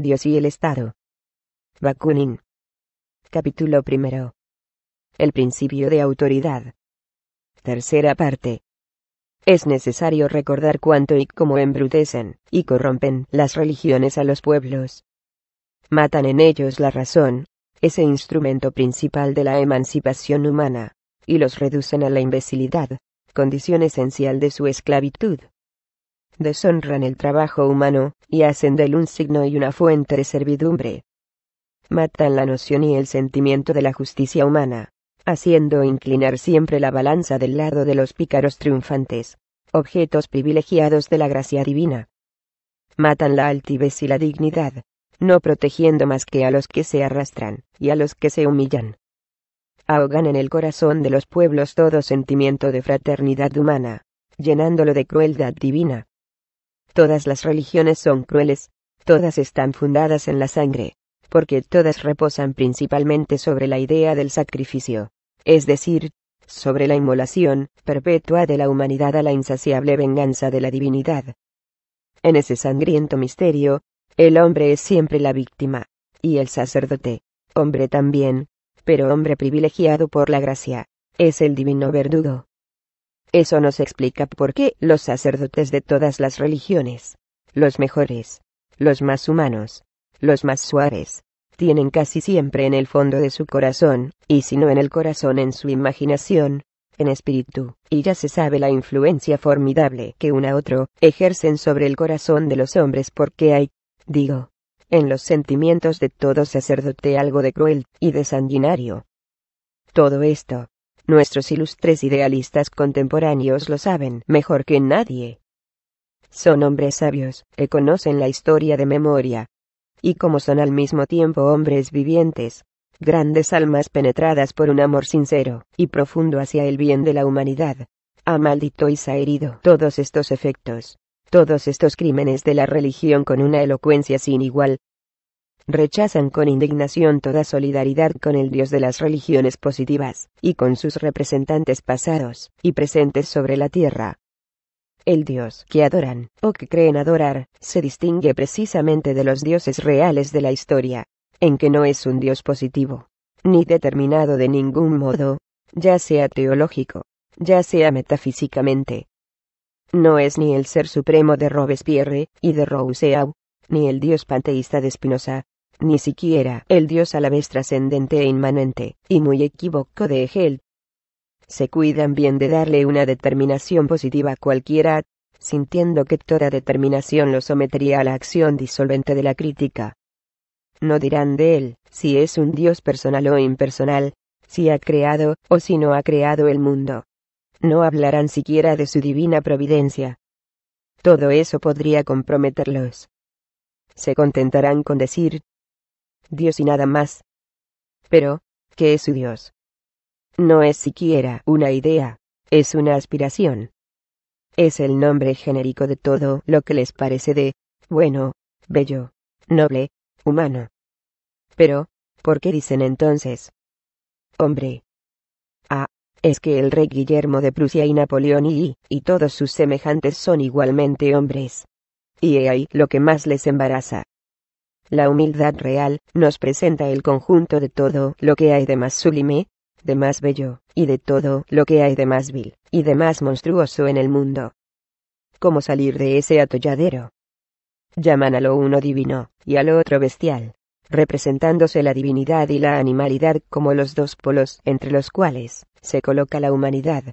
Dios y el Estado. Bakunin. Capítulo primero. El principio de autoridad. Tercera parte. Es necesario recordar cuánto y cómo embrutecen y corrompen las religiones a los pueblos. Matan en ellos la razón, ese instrumento principal de la emancipación humana, y los reducen a la imbecilidad, condición esencial de su esclavitud deshonran el trabajo humano, y hacen de él un signo y una fuente de servidumbre. Matan la noción y el sentimiento de la justicia humana, haciendo inclinar siempre la balanza del lado de los pícaros triunfantes, objetos privilegiados de la gracia divina. Matan la altivez y la dignidad, no protegiendo más que a los que se arrastran, y a los que se humillan. Ahogan en el corazón de los pueblos todo sentimiento de fraternidad humana, llenándolo de crueldad divina. Todas las religiones son crueles, todas están fundadas en la sangre, porque todas reposan principalmente sobre la idea del sacrificio, es decir, sobre la inmolación perpetua de la humanidad a la insaciable venganza de la divinidad. En ese sangriento misterio, el hombre es siempre la víctima, y el sacerdote, hombre también, pero hombre privilegiado por la gracia, es el divino verdugo. Eso nos explica por qué los sacerdotes de todas las religiones, los mejores, los más humanos, los más suaves, tienen casi siempre en el fondo de su corazón, y si no en el corazón en su imaginación, en espíritu, y ya se sabe la influencia formidable que a otro ejercen sobre el corazón de los hombres porque hay, digo, en los sentimientos de todo sacerdote algo de cruel y de sanguinario. Todo esto, Nuestros ilustres idealistas contemporáneos lo saben mejor que nadie. Son hombres sabios, que conocen la historia de memoria. Y como son al mismo tiempo hombres vivientes, grandes almas penetradas por un amor sincero y profundo hacia el bien de la humanidad, ha ah, maldito y herido todos estos efectos, todos estos crímenes de la religión con una elocuencia sin igual, rechazan con indignación toda solidaridad con el Dios de las religiones positivas, y con sus representantes pasados y presentes sobre la tierra. El Dios que adoran, o que creen adorar, se distingue precisamente de los dioses reales de la historia, en que no es un Dios positivo, ni determinado de ningún modo, ya sea teológico, ya sea metafísicamente. No es ni el ser supremo de Robespierre y de Rousseau, ni el dios panteísta de Spinoza, ni siquiera el Dios a la vez trascendente e inmanente, y muy equívoco de Hegel. Se cuidan bien de darle una determinación positiva a cualquiera, sintiendo que toda determinación lo sometería a la acción disolvente de la crítica. No dirán de él, si es un Dios personal o impersonal, si ha creado o si no ha creado el mundo. No hablarán siquiera de su divina providencia. Todo eso podría comprometerlos. Se contentarán con decir, Dios y nada más. Pero, ¿qué es su Dios? No es siquiera una idea, es una aspiración. Es el nombre genérico de todo lo que les parece de, bueno, bello, noble, humano. Pero, ¿por qué dicen entonces? Hombre. Ah, es que el rey Guillermo de Prusia y Napoleón y, y todos sus semejantes son igualmente hombres. Y he ahí lo que más les embaraza. La humildad real nos presenta el conjunto de todo lo que hay de más sublime, de más bello, y de todo lo que hay de más vil, y de más monstruoso en el mundo. ¿Cómo salir de ese atolladero? Llaman a lo uno divino, y al otro bestial, representándose la divinidad y la animalidad como los dos polos entre los cuales se coloca la humanidad.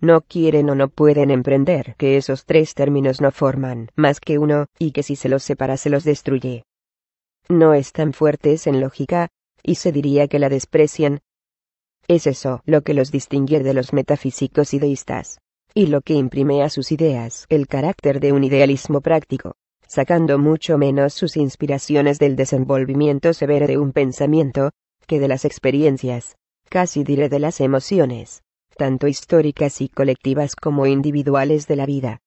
No quieren o no pueden emprender que esos tres términos no forman más que uno, y que si se los separa se los destruye no están fuertes en lógica, y se diría que la desprecian. Es eso lo que los distingue de los metafísicos ideístas, y lo que imprime a sus ideas el carácter de un idealismo práctico, sacando mucho menos sus inspiraciones del desenvolvimiento severo de un pensamiento, que de las experiencias, casi diré de las emociones, tanto históricas y colectivas como individuales de la vida.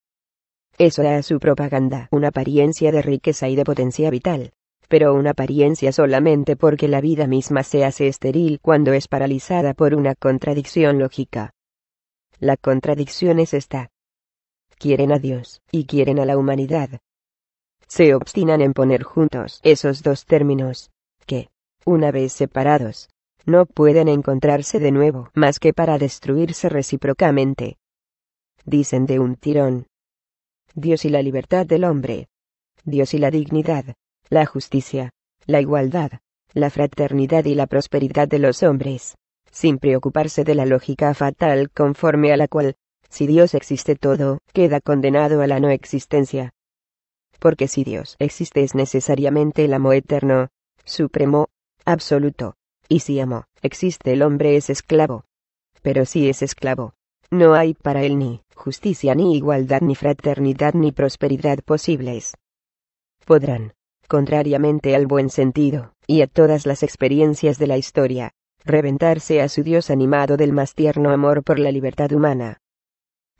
Eso da a su propaganda una apariencia de riqueza y de potencia vital, pero una apariencia solamente porque la vida misma se hace estéril cuando es paralizada por una contradicción lógica. La contradicción es esta. Quieren a Dios, y quieren a la humanidad. Se obstinan en poner juntos esos dos términos, que, una vez separados, no pueden encontrarse de nuevo más que para destruirse recíprocamente. Dicen de un tirón. Dios y la libertad del hombre. Dios y la dignidad la justicia, la igualdad, la fraternidad y la prosperidad de los hombres, sin preocuparse de la lógica fatal conforme a la cual, si Dios existe todo, queda condenado a la no existencia. Porque si Dios existe es necesariamente el amo eterno, supremo, absoluto, y si amo, existe el hombre es esclavo. Pero si es esclavo, no hay para él ni justicia ni igualdad ni fraternidad ni prosperidad posibles. Podrán contrariamente al buen sentido, y a todas las experiencias de la historia, reventarse a su Dios animado del más tierno amor por la libertad humana.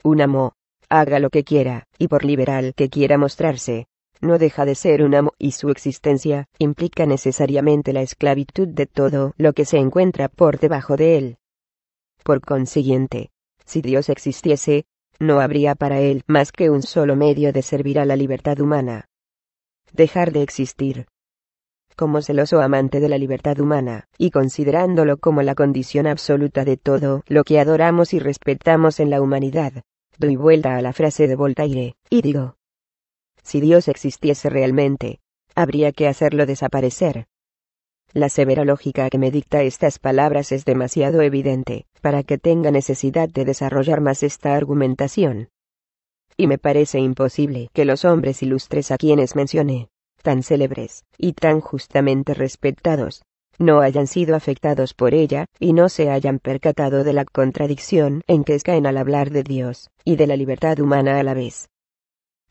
Un amo, haga lo que quiera, y por liberal que quiera mostrarse, no deja de ser un amo y su existencia implica necesariamente la esclavitud de todo lo que se encuentra por debajo de él. Por consiguiente, si Dios existiese, no habría para él más que un solo medio de servir a la libertad humana dejar de existir. Como celoso amante de la libertad humana, y considerándolo como la condición absoluta de todo lo que adoramos y respetamos en la humanidad, doy vuelta a la frase de Voltaire, y digo, si Dios existiese realmente, habría que hacerlo desaparecer. La severa lógica que me dicta estas palabras es demasiado evidente, para que tenga necesidad de desarrollar más esta argumentación y me parece imposible que los hombres ilustres a quienes mencioné, tan célebres, y tan justamente respetados, no hayan sido afectados por ella, y no se hayan percatado de la contradicción en que caen al hablar de Dios, y de la libertad humana a la vez.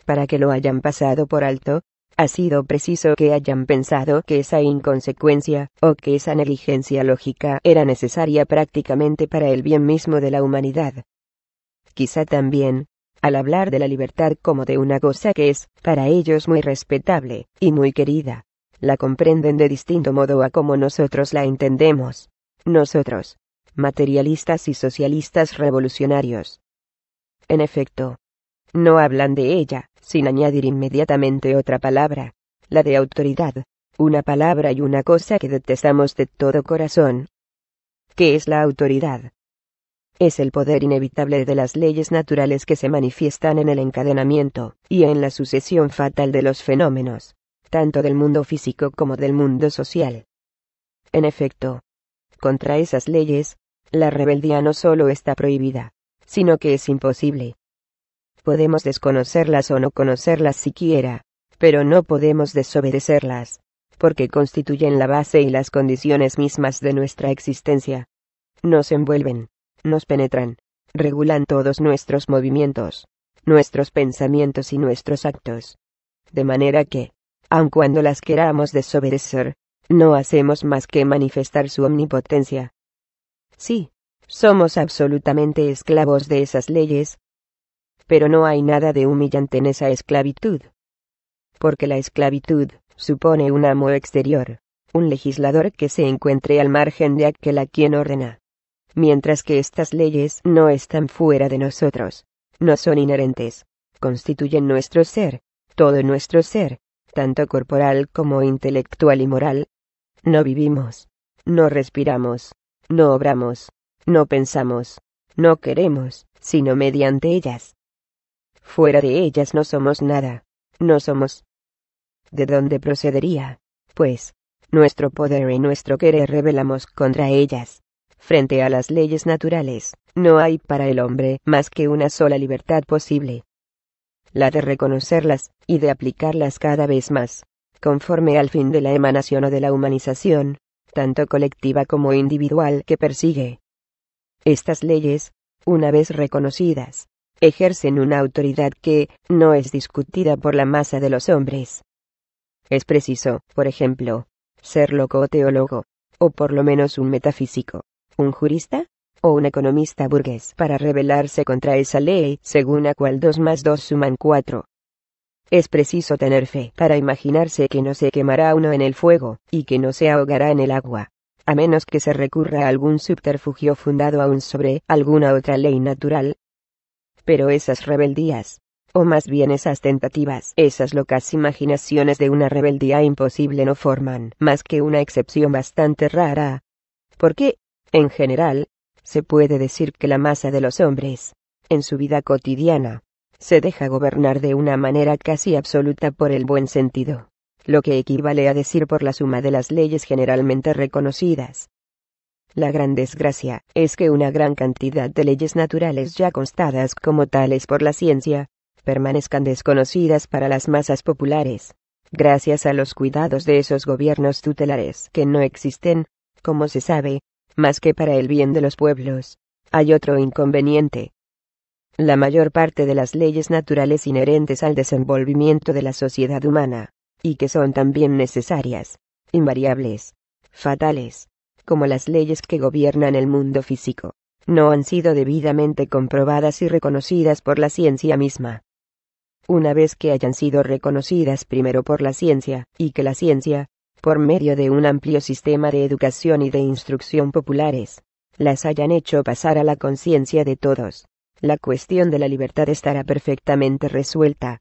Para que lo hayan pasado por alto, ha sido preciso que hayan pensado que esa inconsecuencia, o que esa negligencia lógica era necesaria prácticamente para el bien mismo de la humanidad. Quizá también, al hablar de la libertad como de una cosa que es, para ellos, muy respetable, y muy querida. La comprenden de distinto modo a como nosotros la entendemos. Nosotros, materialistas y socialistas revolucionarios. En efecto, no hablan de ella, sin añadir inmediatamente otra palabra, la de autoridad, una palabra y una cosa que detestamos de todo corazón. ¿Qué es la autoridad? es el poder inevitable de las leyes naturales que se manifiestan en el encadenamiento, y en la sucesión fatal de los fenómenos, tanto del mundo físico como del mundo social. En efecto, contra esas leyes, la rebeldía no solo está prohibida, sino que es imposible. Podemos desconocerlas o no conocerlas siquiera, pero no podemos desobedecerlas, porque constituyen la base y las condiciones mismas de nuestra existencia. Nos envuelven, nos penetran, regulan todos nuestros movimientos, nuestros pensamientos y nuestros actos. De manera que, aun cuando las queramos desobedecer, no hacemos más que manifestar su omnipotencia. Sí, somos absolutamente esclavos de esas leyes. Pero no hay nada de humillante en esa esclavitud. Porque la esclavitud supone un amo exterior, un legislador que se encuentre al margen de aquel a quien ordena mientras que estas leyes no están fuera de nosotros, no son inherentes, constituyen nuestro ser, todo nuestro ser, tanto corporal como intelectual y moral. No vivimos, no respiramos, no obramos, no pensamos, no queremos, sino mediante ellas. Fuera de ellas no somos nada, no somos. ¿De dónde procedería, pues, nuestro poder y nuestro querer revelamos contra ellas? frente a las leyes naturales, no hay para el hombre más que una sola libertad posible. La de reconocerlas, y de aplicarlas cada vez más, conforme al fin de la emanación o de la humanización, tanto colectiva como individual que persigue. Estas leyes, una vez reconocidas, ejercen una autoridad que no es discutida por la masa de los hombres. Es preciso, por ejemplo, ser loco o teólogo, o por lo menos un metafísico, un jurista o un economista burgués para rebelarse contra esa ley, según la cual dos más dos suman cuatro. Es preciso tener fe para imaginarse que no se quemará uno en el fuego, y que no se ahogará en el agua, a menos que se recurra a algún subterfugio fundado aún sobre alguna otra ley natural. Pero esas rebeldías, o más bien esas tentativas, esas locas imaginaciones de una rebeldía imposible no forman más que una excepción bastante rara. ¿Por qué? En general, se puede decir que la masa de los hombres, en su vida cotidiana, se deja gobernar de una manera casi absoluta por el buen sentido, lo que equivale a decir por la suma de las leyes generalmente reconocidas. La gran desgracia es que una gran cantidad de leyes naturales ya constadas como tales por la ciencia, permanezcan desconocidas para las masas populares, gracias a los cuidados de esos gobiernos tutelares que no existen, como se sabe, más que para el bien de los pueblos. Hay otro inconveniente. La mayor parte de las leyes naturales inherentes al desenvolvimiento de la sociedad humana, y que son también necesarias, invariables, fatales, como las leyes que gobiernan el mundo físico, no han sido debidamente comprobadas y reconocidas por la ciencia misma. Una vez que hayan sido reconocidas primero por la ciencia, y que la ciencia, por medio de un amplio sistema de educación y de instrucción populares, las hayan hecho pasar a la conciencia de todos. La cuestión de la libertad estará perfectamente resuelta.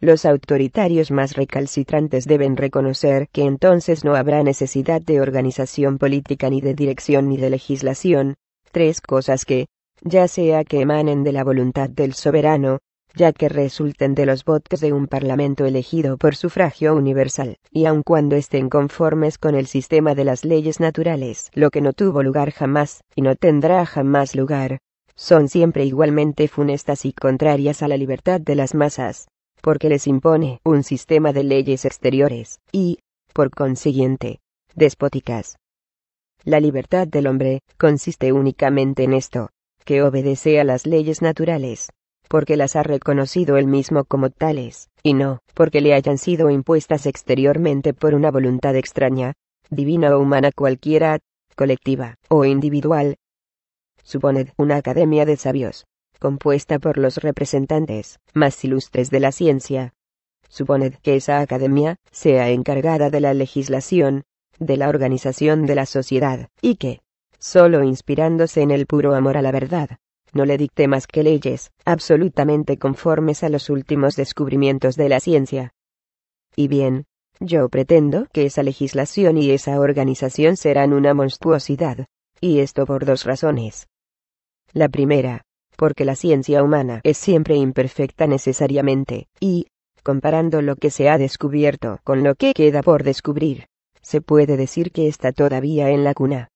Los autoritarios más recalcitrantes deben reconocer que entonces no habrá necesidad de organización política ni de dirección ni de legislación, tres cosas que, ya sea que emanen de la voluntad del soberano, ya que resulten de los votos de un Parlamento elegido por sufragio universal, y aun cuando estén conformes con el sistema de las leyes naturales, lo que no tuvo lugar jamás, y no tendrá jamás lugar, son siempre igualmente funestas y contrarias a la libertad de las masas, porque les impone un sistema de leyes exteriores, y, por consiguiente, despóticas. La libertad del hombre consiste únicamente en esto, que obedece a las leyes naturales, porque las ha reconocido él mismo como tales, y no, porque le hayan sido impuestas exteriormente por una voluntad extraña, divina o humana cualquiera, colectiva o individual. Suponed una academia de sabios, compuesta por los representantes más ilustres de la ciencia. Suponed que esa academia sea encargada de la legislación, de la organización de la sociedad, y que, solo inspirándose en el puro amor a la verdad, no le dicte más que leyes, absolutamente conformes a los últimos descubrimientos de la ciencia. Y bien, yo pretendo que esa legislación y esa organización serán una monstruosidad, y esto por dos razones. La primera, porque la ciencia humana es siempre imperfecta necesariamente, y, comparando lo que se ha descubierto con lo que queda por descubrir, se puede decir que está todavía en la cuna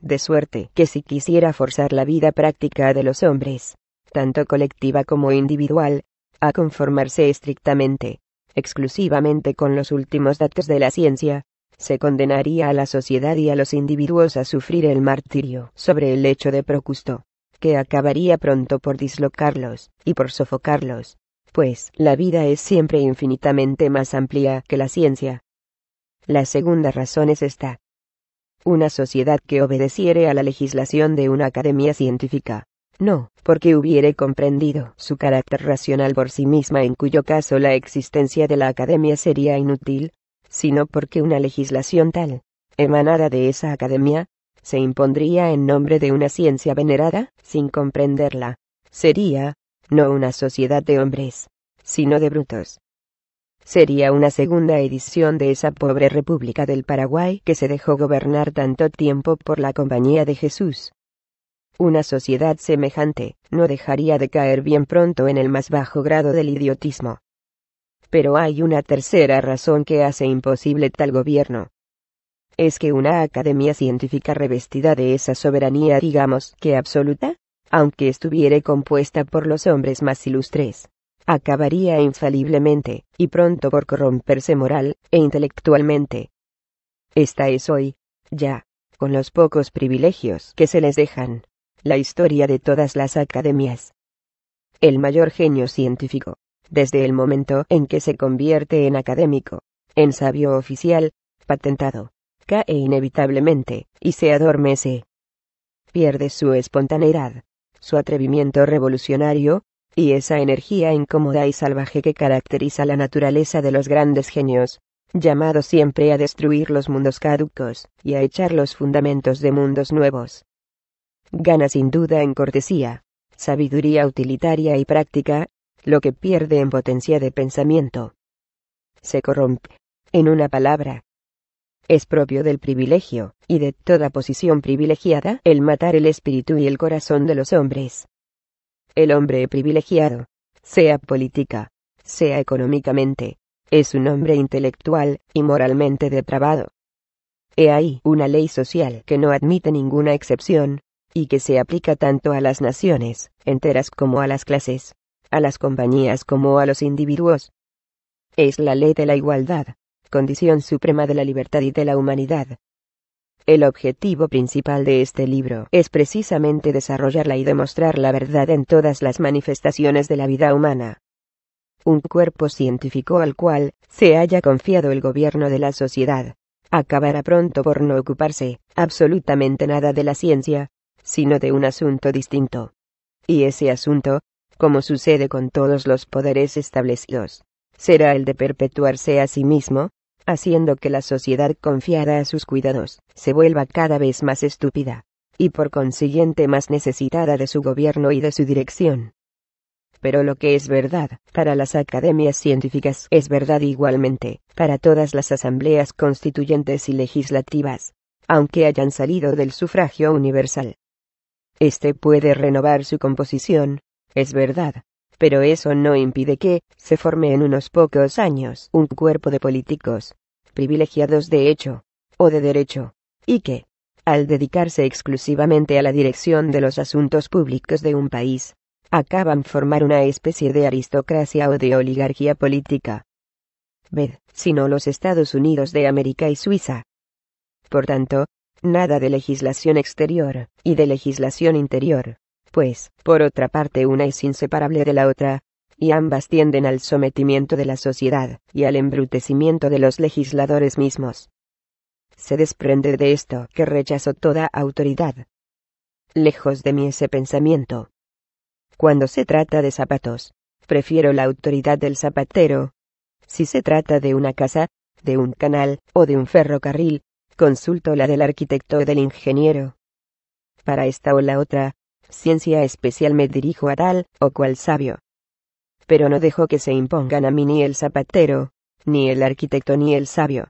de suerte que si quisiera forzar la vida práctica de los hombres, tanto colectiva como individual, a conformarse estrictamente, exclusivamente con los últimos datos de la ciencia, se condenaría a la sociedad y a los individuos a sufrir el martirio sobre el hecho de Procusto, que acabaría pronto por dislocarlos y por sofocarlos, pues la vida es siempre infinitamente más amplia que la ciencia. La segunda razón es esta, una sociedad que obedeciere a la legislación de una academia científica. No, porque hubiere comprendido su carácter racional por sí misma en cuyo caso la existencia de la academia sería inútil, sino porque una legislación tal, emanada de esa academia, se impondría en nombre de una ciencia venerada, sin comprenderla. Sería, no una sociedad de hombres, sino de brutos sería una segunda edición de esa pobre República del Paraguay que se dejó gobernar tanto tiempo por la Compañía de Jesús. Una sociedad semejante, no dejaría de caer bien pronto en el más bajo grado del idiotismo. Pero hay una tercera razón que hace imposible tal gobierno. Es que una academia científica revestida de esa soberanía digamos que absoluta, aunque estuviere compuesta por los hombres más ilustres, acabaría infaliblemente, y pronto por corromperse moral e intelectualmente. Esta es hoy, ya, con los pocos privilegios que se les dejan, la historia de todas las academias. El mayor genio científico, desde el momento en que se convierte en académico, en sabio oficial, patentado, cae inevitablemente, y se adormece. Pierde su espontaneidad, su atrevimiento revolucionario, y esa energía incómoda y salvaje que caracteriza la naturaleza de los grandes genios, llamados siempre a destruir los mundos caducos, y a echar los fundamentos de mundos nuevos. Gana sin duda en cortesía, sabiduría utilitaria y práctica, lo que pierde en potencia de pensamiento. Se corrompe, en una palabra. Es propio del privilegio, y de toda posición privilegiada, el matar el espíritu y el corazón de los hombres el hombre privilegiado, sea política, sea económicamente, es un hombre intelectual y moralmente depravado. He ahí una ley social que no admite ninguna excepción, y que se aplica tanto a las naciones enteras como a las clases, a las compañías como a los individuos. Es la ley de la igualdad, condición suprema de la libertad y de la humanidad, el objetivo principal de este libro es precisamente desarrollarla y demostrar la verdad en todas las manifestaciones de la vida humana. Un cuerpo científico al cual se haya confiado el gobierno de la sociedad, acabará pronto por no ocuparse absolutamente nada de la ciencia, sino de un asunto distinto. Y ese asunto, como sucede con todos los poderes establecidos, será el de perpetuarse a sí mismo, haciendo que la sociedad confiada a sus cuidados, se vuelva cada vez más estúpida, y por consiguiente más necesitada de su gobierno y de su dirección. Pero lo que es verdad, para las academias científicas es verdad igualmente, para todas las asambleas constituyentes y legislativas, aunque hayan salido del sufragio universal. Este puede renovar su composición, es verdad, pero eso no impide que se forme en unos pocos años un cuerpo de políticos, privilegiados de hecho, o de derecho, y que, al dedicarse exclusivamente a la dirección de los asuntos públicos de un país, acaban formar una especie de aristocracia o de oligarquía política. Ved, sino los Estados Unidos de América y Suiza. Por tanto, nada de legislación exterior y de legislación interior, pues, por otra parte, una es inseparable de la otra, y ambas tienden al sometimiento de la sociedad, y al embrutecimiento de los legisladores mismos. Se desprende de esto que rechazo toda autoridad. Lejos de mí ese pensamiento. Cuando se trata de zapatos, prefiero la autoridad del zapatero. Si se trata de una casa, de un canal, o de un ferrocarril, consulto la del arquitecto o del ingeniero. Para esta o la otra, ciencia especial me dirijo a tal o cual sabio pero no dejo que se impongan a mí ni el zapatero, ni el arquitecto ni el sabio.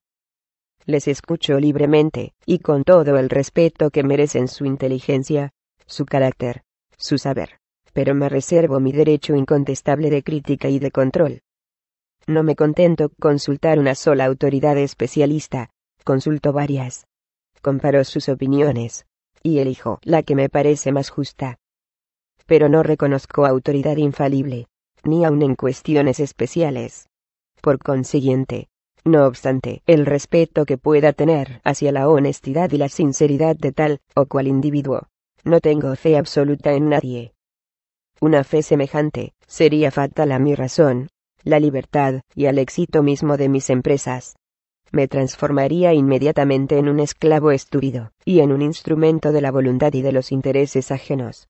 Les escucho libremente, y con todo el respeto que merecen su inteligencia, su carácter, su saber, pero me reservo mi derecho incontestable de crítica y de control. No me contento consultar una sola autoridad especialista, consulto varias. Comparo sus opiniones, y elijo la que me parece más justa. Pero no reconozco autoridad infalible, ni aun en cuestiones especiales. Por consiguiente, no obstante, el respeto que pueda tener hacia la honestidad y la sinceridad de tal o cual individuo, no tengo fe absoluta en nadie. Una fe semejante sería fatal a mi razón, la libertad y al éxito mismo de mis empresas. Me transformaría inmediatamente en un esclavo estúpido, y en un instrumento de la voluntad y de los intereses ajenos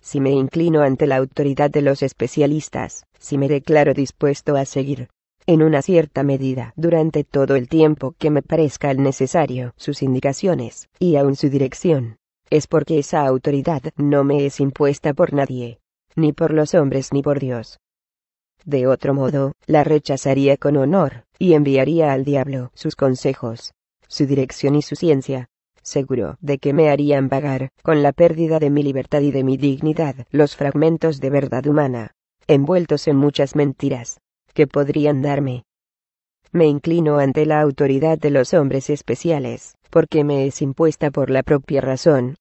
si me inclino ante la autoridad de los especialistas, si me declaro dispuesto a seguir, en una cierta medida, durante todo el tiempo que me parezca el necesario, sus indicaciones, y aun su dirección, es porque esa autoridad no me es impuesta por nadie, ni por los hombres ni por Dios. De otro modo, la rechazaría con honor, y enviaría al diablo sus consejos, su dirección y su ciencia, seguro de que me harían vagar, con la pérdida de mi libertad y de mi dignidad, los fragmentos de verdad humana, envueltos en muchas mentiras, que podrían darme. Me inclino ante la autoridad de los hombres especiales, porque me es impuesta por la propia razón,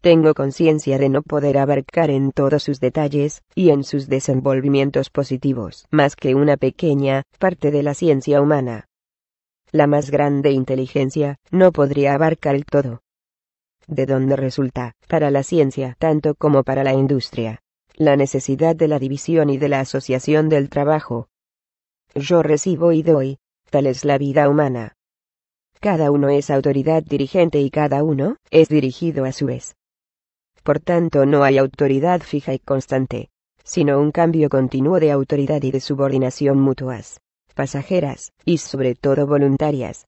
tengo conciencia de no poder abarcar en todos sus detalles, y en sus desenvolvimientos positivos, más que una pequeña parte de la ciencia humana la más grande inteligencia, no podría abarcar el todo. De donde resulta, para la ciencia tanto como para la industria, la necesidad de la división y de la asociación del trabajo. Yo recibo y doy, tal es la vida humana. Cada uno es autoridad dirigente y cada uno es dirigido a su vez. Por tanto, no hay autoridad fija y constante, sino un cambio continuo de autoridad y de subordinación mutuas pasajeras, y sobre todo voluntarias.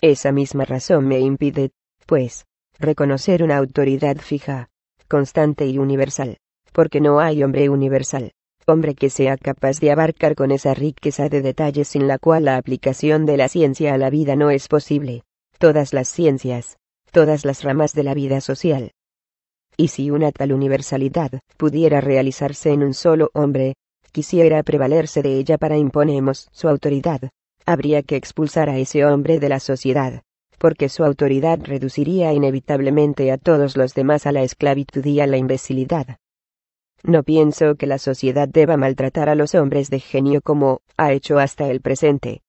Esa misma razón me impide, pues, reconocer una autoridad fija, constante y universal, porque no hay hombre universal, hombre que sea capaz de abarcar con esa riqueza de detalles sin la cual la aplicación de la ciencia a la vida no es posible, todas las ciencias, todas las ramas de la vida social. Y si una tal universalidad pudiera realizarse en un solo hombre, quisiera prevalerse de ella para imponemos su autoridad. Habría que expulsar a ese hombre de la sociedad, porque su autoridad reduciría inevitablemente a todos los demás a la esclavitud y a la imbecilidad. No pienso que la sociedad deba maltratar a los hombres de genio como ha hecho hasta el presente.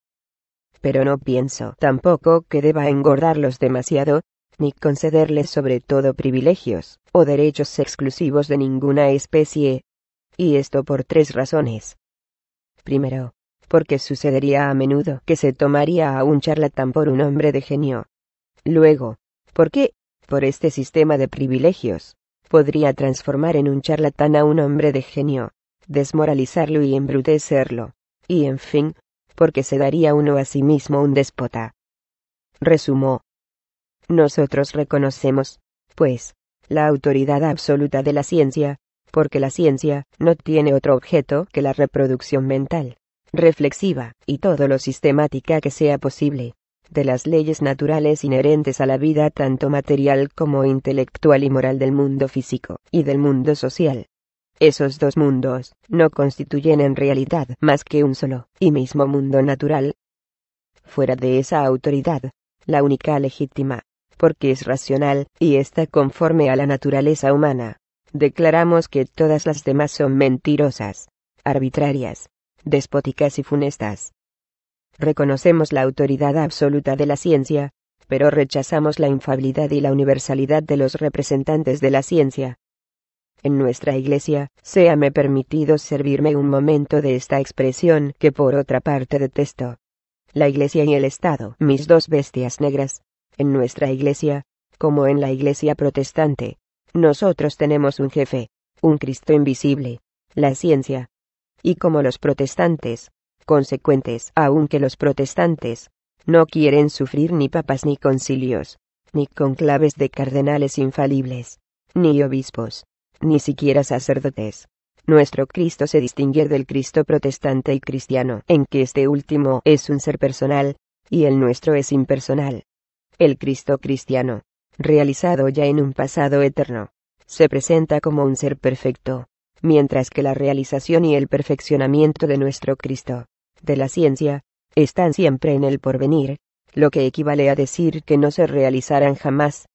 Pero no pienso tampoco que deba engordarlos demasiado, ni concederles sobre todo privilegios o derechos exclusivos de ninguna especie, y esto por tres razones. Primero, porque sucedería a menudo que se tomaría a un charlatán por un hombre de genio. Luego, porque, por este sistema de privilegios, podría transformar en un charlatán a un hombre de genio, desmoralizarlo y embrutecerlo, y en fin, porque se daría uno a sí mismo un déspota. Resumó. Nosotros reconocemos, pues, la autoridad absoluta de la ciencia, porque la ciencia no tiene otro objeto que la reproducción mental, reflexiva, y todo lo sistemática que sea posible, de las leyes naturales inherentes a la vida tanto material como intelectual y moral del mundo físico y del mundo social. Esos dos mundos no constituyen en realidad más que un solo y mismo mundo natural. Fuera de esa autoridad, la única legítima, porque es racional y está conforme a la naturaleza humana, declaramos que todas las demás son mentirosas, arbitrarias, despóticas y funestas. Reconocemos la autoridad absoluta de la ciencia, pero rechazamos la infabilidad y la universalidad de los representantes de la ciencia. En nuestra Iglesia, séame permitido servirme un momento de esta expresión que por otra parte detesto. La Iglesia y el Estado, mis dos bestias negras. En nuestra Iglesia, como en la Iglesia protestante, nosotros tenemos un jefe, un Cristo invisible, la ciencia. Y como los protestantes, consecuentes, aunque los protestantes, no quieren sufrir ni papas ni concilios, ni conclaves de cardenales infalibles, ni obispos, ni siquiera sacerdotes. Nuestro Cristo se distingue del Cristo protestante y cristiano, en que este último es un ser personal, y el nuestro es impersonal. El Cristo cristiano, realizado ya en un pasado eterno, se presenta como un ser perfecto, mientras que la realización y el perfeccionamiento de nuestro Cristo, de la ciencia, están siempre en el porvenir, lo que equivale a decir que no se realizarán jamás.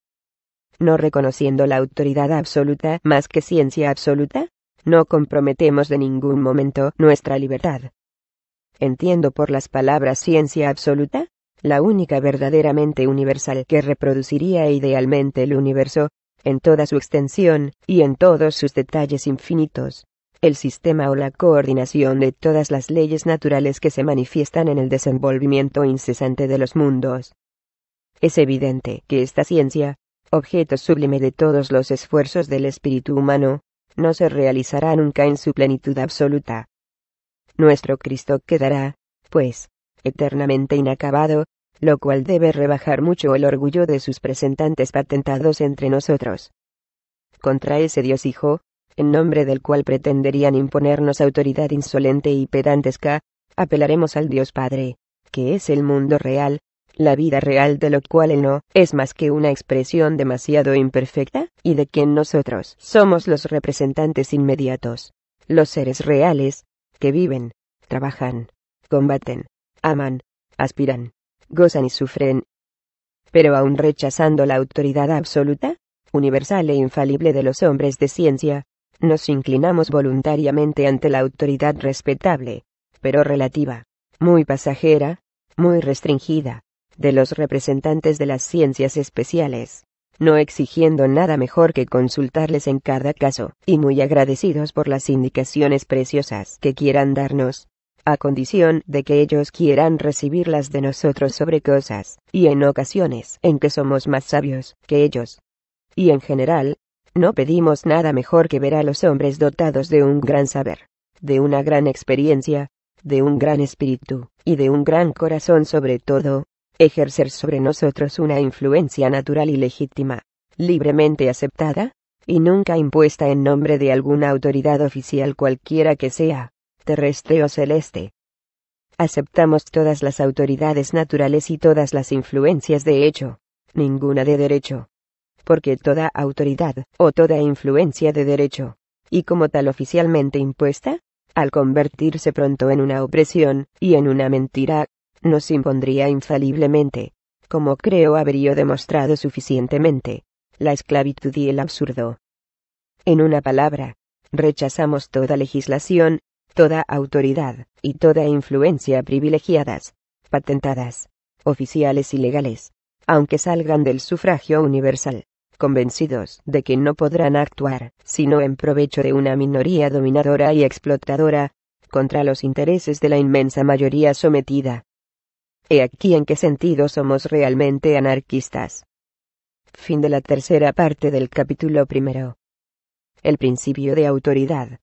No reconociendo la autoridad absoluta más que ciencia absoluta, no comprometemos de ningún momento nuestra libertad. Entiendo por las palabras ciencia absoluta, la única verdaderamente universal que reproduciría idealmente el universo, en toda su extensión, y en todos sus detalles infinitos. El sistema o la coordinación de todas las leyes naturales que se manifiestan en el desenvolvimiento incesante de los mundos. Es evidente que esta ciencia, objeto sublime de todos los esfuerzos del espíritu humano, no se realizará nunca en su plenitud absoluta. Nuestro Cristo quedará, pues, eternamente inacabado, lo cual debe rebajar mucho el orgullo de sus presentantes patentados entre nosotros. Contra ese Dios Hijo, en nombre del cual pretenderían imponernos autoridad insolente y pedantesca, apelaremos al Dios Padre, que es el mundo real, la vida real de lo cual Él no es más que una expresión demasiado imperfecta, y de quien nosotros somos los representantes inmediatos, los seres reales, que viven, trabajan, combaten, aman, aspiran, gozan y sufren. Pero aún rechazando la autoridad absoluta, universal e infalible de los hombres de ciencia, nos inclinamos voluntariamente ante la autoridad respetable, pero relativa, muy pasajera, muy restringida, de los representantes de las ciencias especiales, no exigiendo nada mejor que consultarles en cada caso, y muy agradecidos por las indicaciones preciosas que quieran darnos, a condición de que ellos quieran recibirlas de nosotros sobre cosas, y en ocasiones en que somos más sabios que ellos. Y en general, no pedimos nada mejor que ver a los hombres dotados de un gran saber, de una gran experiencia, de un gran espíritu, y de un gran corazón sobre todo, ejercer sobre nosotros una influencia natural y legítima, libremente aceptada, y nunca impuesta en nombre de alguna autoridad oficial cualquiera que sea terrestre o celeste. Aceptamos todas las autoridades naturales y todas las influencias de hecho, ninguna de derecho. Porque toda autoridad, o toda influencia de derecho, y como tal oficialmente impuesta, al convertirse pronto en una opresión, y en una mentira, nos impondría infaliblemente, como creo habría demostrado suficientemente, la esclavitud y el absurdo. En una palabra, rechazamos toda legislación, toda autoridad y toda influencia privilegiadas, patentadas, oficiales y legales, aunque salgan del sufragio universal, convencidos de que no podrán actuar, sino en provecho de una minoría dominadora y explotadora, contra los intereses de la inmensa mayoría sometida. He aquí en qué sentido somos realmente anarquistas. Fin de la tercera parte del capítulo primero. El principio de autoridad.